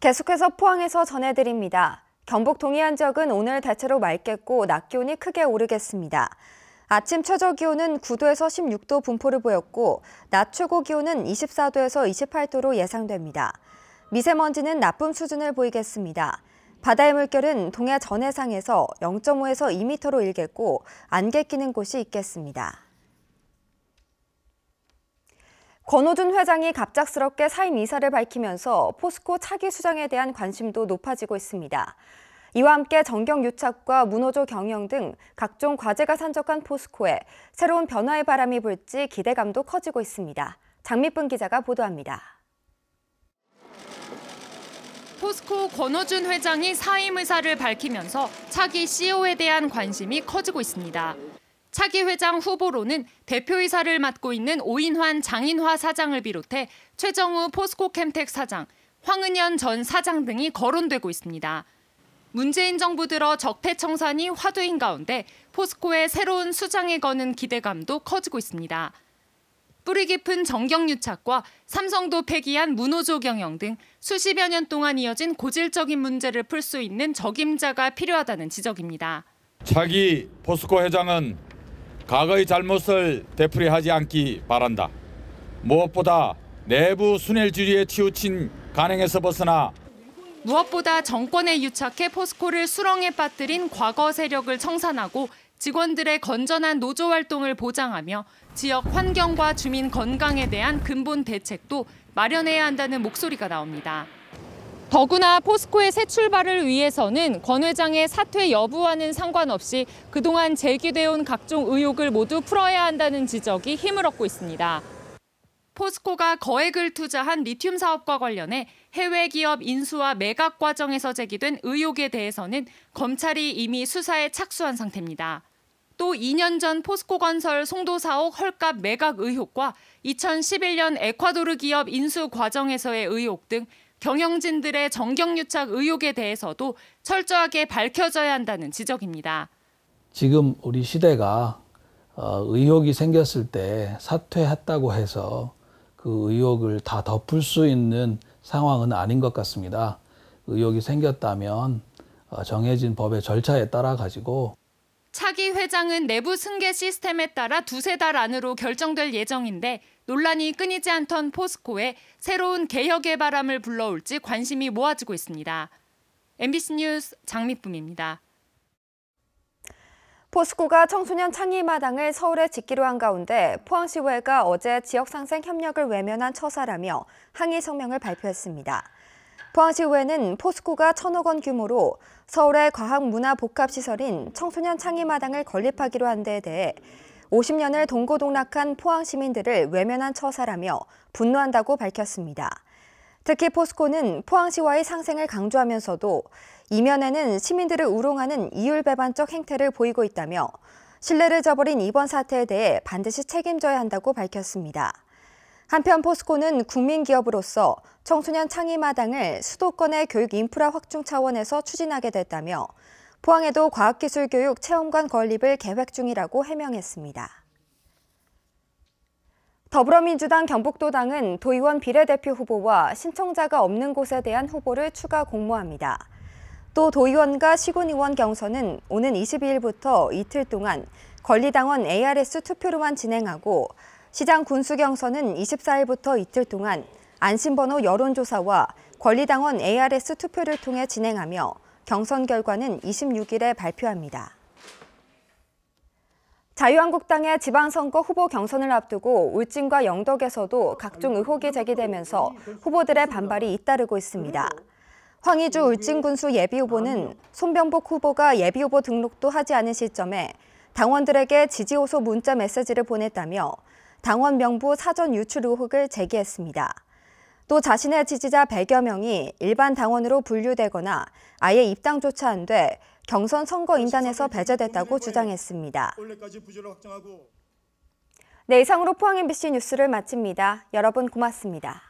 계속해서 포항에서 전해드립니다. 경북 동해안 지역은 오늘 대체로 맑겠고 낮 기온이 크게 오르겠습니다. 아침 최저 기온은 9도에서 16도 분포를 보였고 낮 최고 기온은 24도에서 28도로 예상됩니다. 미세먼지는 나쁨 수준을 보이겠습니다. 바다의 물결은 동해 전해상에서 0.5에서 2m로 일겠고 안개 끼는 곳이 있겠습니다. 권호준 회장이 갑작스럽게 사임 이사를 밝히면서 포스코 차기 수장에 대한 관심도 높아지고 있습니다. 이와 함께 정경 유착과 문호조 경영 등 각종 과제가 산적한 포스코에 새로운 변화의 바람이 불지 기대감도 커지고 있습니다. 장미쁜 기자가 보도합니다. 포스코 권호준 회장이 사임 의사를 밝히면서 차기 CEO에 대한 관심이 커지고 있습니다. 차기 회장 후보로는 대표이사를 맡고 있는 오인환 장인화 사장을 비롯해 최정우 포스코 캠텍 사장, 황은현 전 사장 등이 거론되고 있습니다. 문재인 정부 들어 적폐 청산이 화두인 가운데 포스코의 새로운 수장에 거는 기대감도 커지고 있습니다. 뿌리 깊은 정경유착과 삼성도 폐기한 문호조 경영 등 수십여 년 동안 이어진 고질적인 문제를 풀 수 있는 적임자가 필요하다는 지적입니다. 차기 포스코 회장은 과거의 잘못을 되풀이하지 않기 바란다. 무엇보다 내부 순혈주의에 치우친 간행에서 벗어나 무엇보다 정권에 유착해 포스코를 수렁에 빠뜨린 과거 세력을 청산하고 직원들의 건전한 노조 활동을 보장하며 지역 환경과 주민 건강에 대한 근본 대책도 마련해야 한다는 목소리가 나옵니다. 더구나 포스코의 새 출발을 위해서는 권 회장의 사퇴 여부와는 상관없이 그동안 제기돼온 각종 의혹을 모두 풀어야 한다는 지적이 힘을 얻고 있습니다. 포스코가 거액을 투자한 리튬 사업과 관련해 해외 기업 인수와 매각 과정에서 제기된 의혹에 대해서는 검찰이 이미 수사에 착수한 상태입니다. 또 2년 전 포스코 건설 송도 사옥 헐값 매각 의혹과 2011년 에콰도르 기업 인수 과정에서의 의혹 등 경영진들의 정경유착 의혹에 대해서도 철저하게 밝혀져야 한다는 지적입니다. 지금 우리 시대가 어, 의혹이 생겼을 때 사퇴했다고 해서 그 의혹을 다 덮을 수 있는 상황은 아닌 것 같습니다. 의혹이 생겼다면 어, 정해진 법의 절차에 따라 가지고 차기 회장은 내부 승계 시스템에 따라 두세 달 안으로 결정될 예정인데 논란이 끊이지 않던 포스코에 새로운 개혁의 바람을 불러올지 관심이 모아지고 있습니다. MBC 뉴스 장미쁨입니다. 포스코가 청소년 창의마당을 서울에 짓기로 한 가운데 포항시의회가 어제 지역상생 협력을 외면한 처사라며 항의 성명을 발표했습니다. 포항시의회는 포스코가 천억 원 규모로 서울의 과학문화복합시설인 청소년 창의마당을 건립하기로 한 데에 대해 50년을 동고동락한 포항시민들을 외면한 처사라며 분노한다고 밝혔습니다. 특히 포스코는 포항시와의 상생을 강조하면서도 이면에는 시민들을 우롱하는 이율배반적 행태를 보이고 있다며 신뢰를 저버린 이번 사태에 대해 반드시 책임져야 한다고 밝혔습니다. 한편 포스코는 국민기업으로서 청소년 창의마당을 수도권의 교육 인프라 확충 차원에서 추진하게 됐다며 포항에도 과학기술교육 체험관 건립을 계획 중이라고 해명했습니다. 더불어민주당 경북도당은 도의원 비례대표 후보와 신청자가 없는 곳에 대한 후보를 추가 공모합니다. 또 도의원과 시군의원 경선은 오는 22일부터 이틀 동안 권리당원 ARS 투표로만 진행하고 시장 군수 경선은 24일부터 이틀 동안 안심번호 여론조사와 권리당원 ARS 투표를 통해 진행하며 경선 결과는 26일에 발표합니다. 자유한국당의 지방선거 후보 경선을 앞두고 울진과 영덕에서도 각종 의혹이 제기되면서 후보들의 반발이 잇따르고 있습니다. 황희주 울진군수 예비후보는 손병복 후보가 예비후보 등록도 하지 않은 시점에 당원들에게 지지호소 문자 메시지를 보냈다며 당원 명부 사전 유출 의혹을 제기했습니다. 또 자신의 지지자 100여 명이 일반 당원으로 분류되거나 아예 입당조차 안 돼 경선 선거 인단에서 배제됐다고 주장했습니다. 네, 이상으로 포항 MBC 뉴스를 마칩니다. 여러분 고맙습니다.